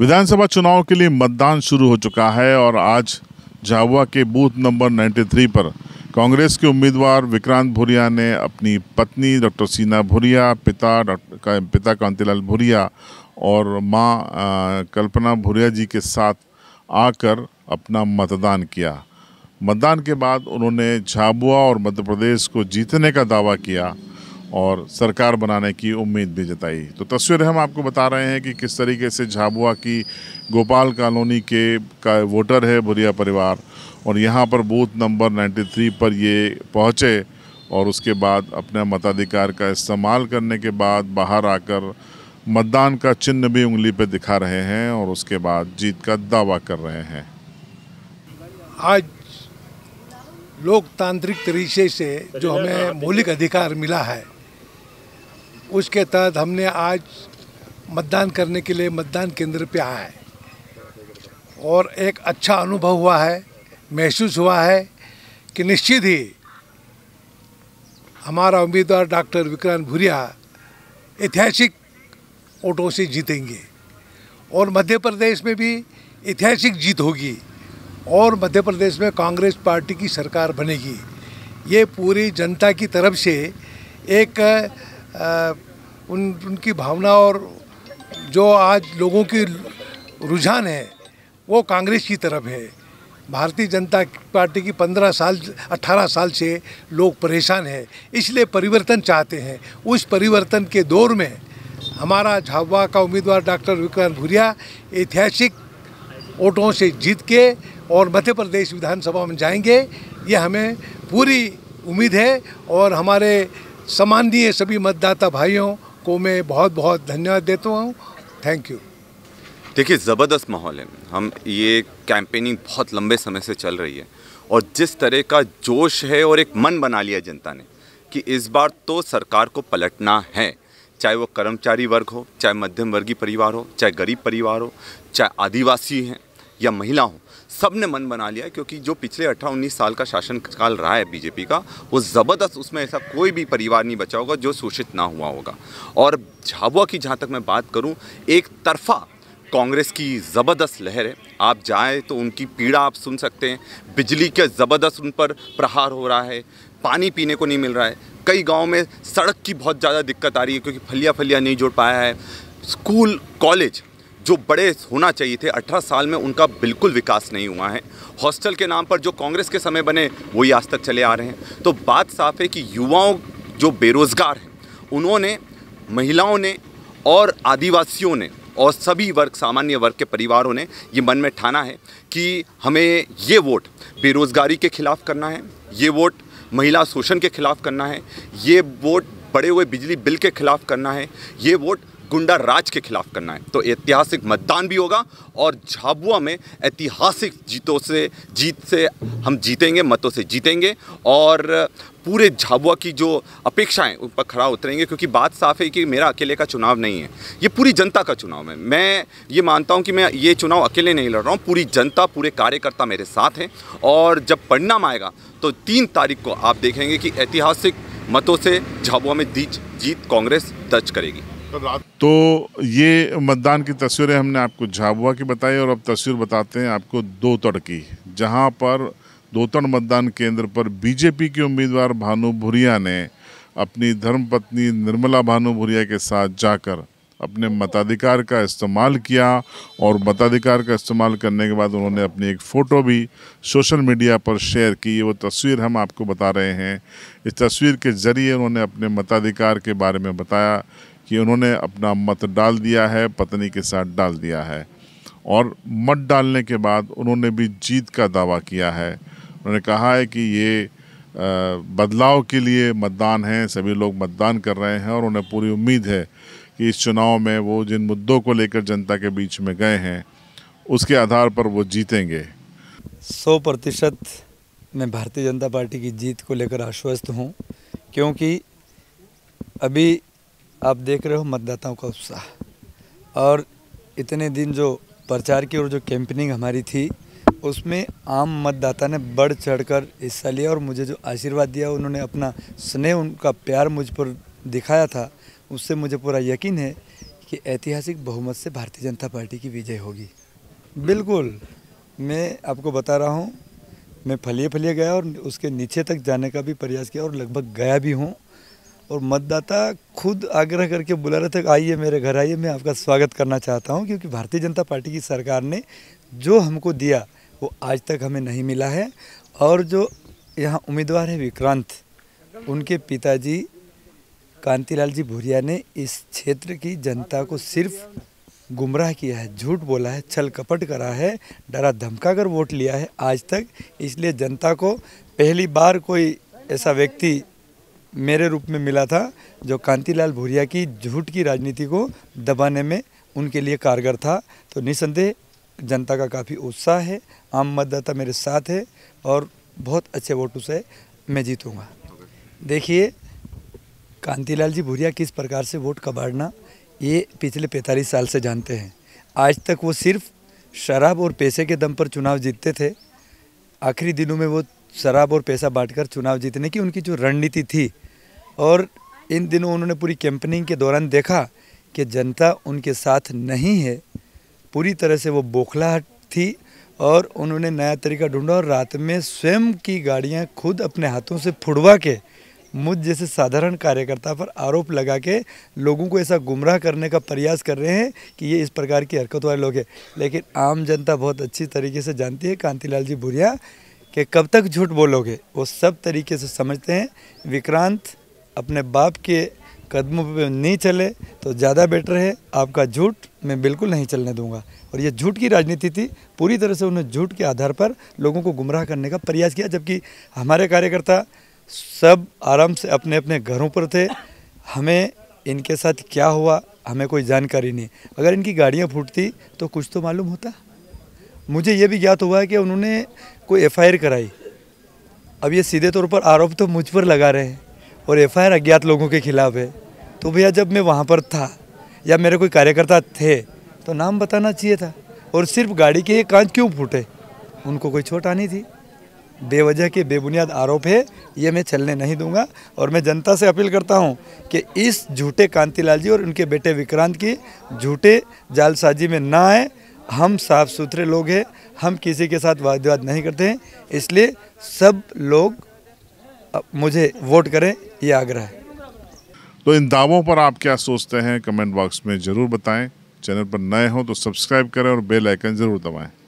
विधानसभा चुनाव के लिए मतदान शुरू हो चुका है और आज झाबुआ के बूथ नंबर 93 पर कांग्रेस के उम्मीदवार विक्रांत भूरिया ने अपनी पत्नी डॉक्टर सीना भूरिया पिता डॉक्टर पिता कांतिलाल भूरिया और माँ कल्पना भूरिया जी के साथ आकर अपना मतदान किया मतदान के बाद उन्होंने झाबुआ और मध्य प्रदेश को जीतने का दावा किया और सरकार बनाने की उम्मीद भी जताई तो तस्वीरें हम आपको बता रहे हैं कि किस तरीके से झाबुआ की गोपाल कॉलोनी के का वोटर है बुरिया परिवार और यहाँ पर बूथ नंबर 93 पर ये पहुँचे और उसके बाद अपने मताधिकार का इस्तेमाल करने के बाद बाहर आकर मतदान का चिन्ह भी उंगली पर दिखा रहे हैं और उसके बाद जीत का दावा कर रहे हैं आज लोकतांत्रिक तरीके से जो हमें मौलिक अधिकार मिला है उसके तहत हमने आज मतदान करने के लिए मतदान केंद्र पे आया है और एक अच्छा अनुभव हुआ है महसूस हुआ है कि निश्चित ही हमारा उम्मीदवार डॉक्टर विक्रांत भूरिया ऐतिहासिक वोटों से जीतेंगे और मध्य प्रदेश में भी ऐतिहासिक जीत होगी और मध्य प्रदेश में कांग्रेस पार्टी की सरकार बनेगी ये पूरी जनता की तरफ से एक उन उनकी भावना और जो आज लोगों की रुझान है वो कांग्रेस की तरफ है भारतीय जनता पार्टी की 15 साल 18 साल से लोग परेशान हैं इसलिए परिवर्तन चाहते हैं उस परिवर्तन के दौर में हमारा झाबुआ का उम्मीदवार डॉक्टर विक्रांत भूरिया ऐतिहासिक वोटों से जीत के और मध्य प्रदेश विधानसभा में जाएंगे ये हमें पूरी उम्मीद है और हमारे सम्माननीय सभी मतदाता भाइयों को मैं बहुत बहुत धन्यवाद देता हूँ थैंक यू देखिए ज़बरदस्त माहौल है हम ये कैंपेनिंग बहुत लंबे समय से चल रही है और जिस तरह का जोश है और एक मन बना लिया जनता ने कि इस बार तो सरकार को पलटना है चाहे वो कर्मचारी वर्ग हो चाहे मध्यम वर्गीय परिवार हो चाहे गरीब परिवार हो चाहे आदिवासी हैं या महिला हो सब ने मन बना लिया क्योंकि जो पिछले अट्ठारह उन्नीस साल का शासन काल रहा है बीजेपी का वो ज़बरदस्त उसमें ऐसा कोई भी परिवार नहीं बचा होगा जो शोषित ना हुआ होगा और झाबुआ की जहाँ तक मैं बात करूँ एक तरफा कांग्रेस की ज़बरदस्त लहर है आप जाएँ तो उनकी पीड़ा आप सुन सकते हैं बिजली का ज़बरदस्त उन पर प्रहार हो रहा है पानी पीने को नहीं मिल रहा है कई गाँव में सड़क की बहुत ज़्यादा दिक्कत आ रही है क्योंकि फलिया फलिया नहीं जुड़ पाया है स्कूल कॉलेज जो बड़े होना चाहिए थे 18 साल में उनका बिल्कुल विकास नहीं हुआ है हॉस्टल के नाम पर जो कांग्रेस के समय बने वही आज तक चले आ रहे हैं तो बात साफ है कि युवाओं जो बेरोज़गार हैं उन्होंने महिलाओं ने और आदिवासियों ने और सभी वर्ग सामान्य वर्ग के परिवारों ने ये मन में ठाना है कि हमें ये वोट बेरोज़गारी के खिलाफ करना है ये वोट महिला शोषण के खिलाफ करना है ये वोट बढ़े हुए बिजली बिल के खिलाफ करना है ये वोट गुंडा राज के खिलाफ करना है तो ऐतिहासिक मतदान भी होगा और झाबुआ में ऐतिहासिक जीतों से जीत से हम जीतेंगे मतों से जीतेंगे और पूरे झाबुआ की जो अपेक्षाएं उन पर खड़ा उतरेंगे क्योंकि बात साफ है कि मेरा अकेले का चुनाव नहीं है ये पूरी जनता का चुनाव है मैं ये मानता हूँ कि मैं ये चुनाव अकेले नहीं लड़ रहा हूँ पूरी जनता पूरे कार्यकर्ता मेरे साथ हैं और जब परिणाम आएगा तो तीन तारीख को आप देखेंगे कि ऐतिहासिक मतों से झाबुआ में जीत कांग्रेस दर्ज करेगी तो ये मतदान की तस्वीरें हमने आपको झाबुआ की बताई और अब तस्वीर बताते हैं आपको दो तड़ की जहाँ पर दोतड़ मतदान केंद्र पर बीजेपी के उम्मीदवार भानु भुरिया ने अपनी धर्मपत्नी निर्मला भानु भुरिया के साथ जाकर अपने मताधिकार का इस्तेमाल किया और मताधिकार का इस्तेमाल करने के बाद उन्होंने अपनी एक फ़ोटो भी सोशल मीडिया पर शेयर की वो तस्वीर हम आपको बता रहे हैं इस तस्वीर के ज़रिए उन्होंने अपने मताधिकार के बारे में बताया कि उन्होंने अपना मत डाल दिया है पत्नी के साथ डाल दिया है और मत डालने के बाद उन्होंने भी जीत का दावा किया है उन्होंने कहा है कि ये बदलाव के लिए मतदान है सभी लोग मतदान कर रहे हैं और उन्हें पूरी उम्मीद है कि इस चुनाव में वो जिन मुद्दों को लेकर जनता के बीच में गए हैं उसके आधार पर वो जीतेंगे सौ प्रतिशत मैं भारतीय जनता पार्टी की जीत को लेकर आश्वस्त हूँ क्योंकि अभी आप देख रहे हो मतदाताओं का उत्साह और इतने दिन जो प्रचार की और जो कैंपेनिंग हमारी थी उसमें आम मतदाता ने बढ़ चढ़कर हिस्सा लिया और मुझे जो आशीर्वाद दिया उन्होंने अपना स्नेह उनका प्यार मुझ पर दिखाया था उससे मुझे पूरा यकीन है कि ऐतिहासिक बहुमत से भारतीय जनता पार्टी की विजय होगी बिल्कुल मैं आपको बता रहा हूँ मैं फलिए फलिए गया और उसके नीचे तक जाने का भी प्रयास किया और लगभग गया भी हूँ और मतदाता खुद आग्रह करके बुला रहे थे आइए मेरे घर आइए मैं आपका स्वागत करना चाहता हूँ क्योंकि भारतीय जनता पार्टी की सरकार ने जो हमको दिया वो आज तक हमें नहीं मिला है और जो यहाँ उम्मीदवार है विक्रांत उनके पिताजी कांतीलाल जी भूरिया ने इस क्षेत्र की जनता को सिर्फ गुमराह किया है झूठ बोला है छल कपट करा है डरा धमका कर वोट लिया है आज तक इसलिए जनता को पहली बार कोई ऐसा व्यक्ति मेरे रूप में मिला था जो कांतीलाल भूरिया की झूठ की राजनीति को दबाने में उनके लिए कारगर था तो निसंदेह जनता का काफ़ी उत्साह है आम मतदाता मेरे साथ है और बहुत अच्छे वोटों से मैं जीतूँगा देखिए कांतीलाल जी भूरिया किस प्रकार से वोट कबाड़ना ये पिछले पैंतालीस साल से जानते हैं आज तक वो सिर्फ शराब और पैसे के दम पर चुनाव जीतते थे आखिरी दिनों में वो शराब और पैसा बांटकर चुनाव जीतने की उनकी जो रणनीति थी और इन दिनों उन्होंने पूरी कैंपनिंग के दौरान देखा कि जनता उनके साथ नहीं है पूरी तरह से वो बौखलाहट थी और उन्होंने नया तरीका ढूंढा और रात में स्वयं की गाड़ियां खुद अपने हाथों से फुड़वा के मुझ जैसे साधारण कार्यकर्ता पर आरोप लगा के लोगों को ऐसा गुमराह करने का प्रयास कर रहे हैं कि ये इस प्रकार की हरकत वाले लोग हैं लेकिन आम जनता बहुत अच्छी तरीके से जानती है कांतिलाल जी भूरिया कि कब तक झूठ बोलोगे वो सब तरीके से समझते हैं विक्रांत अपने बाप के कदमों पे नहीं चले तो ज़्यादा बेटर है आपका झूठ मैं बिल्कुल नहीं चलने दूंगा और ये झूठ की राजनीति थी पूरी तरह से उन्हें झूठ के आधार पर लोगों को गुमराह करने का प्रयास किया जबकि हमारे कार्यकर्ता सब आराम से अपने अपने घरों पर थे हमें इनके साथ क्या हुआ हमें कोई जानकारी नहीं अगर इनकी गाड़ियाँ फूटती तो कुछ तो मालूम होता मुझे ये भी ज्ञात हुआ है कि उन्होंने कोई एफ कराई अब ये सीधे तौर पर आरोप तो मुझ पर लगा रहे हैं और एफ अज्ञात लोगों के खिलाफ है तो भैया जब मैं वहाँ पर था या मेरे कोई कार्यकर्ता थे तो नाम बताना चाहिए था और सिर्फ गाड़ी के ये कांच क्यों फूटे उनको कोई छोट आनी थी बेवजह के बेबुनियाद आरोप है ये मैं चलने नहीं दूंगा और मैं जनता से अपील करता हूं कि इस झूठे कांतिलाल जी और उनके बेटे विक्रांत की झूठे जालसाजी में ना आए हम साफ सुथरे लोग हैं हम किसी के साथ वाद विवाद नहीं करते हैं इसलिए सब लोग मुझे वोट करें ये आग्रह तो इन दावों पर आप क्या सोचते हैं कमेंट बॉक्स में ज़रूर बताएं चैनल पर नए हों तो सब्सक्राइब करें और बेल आइकन ज़रूर दबाएं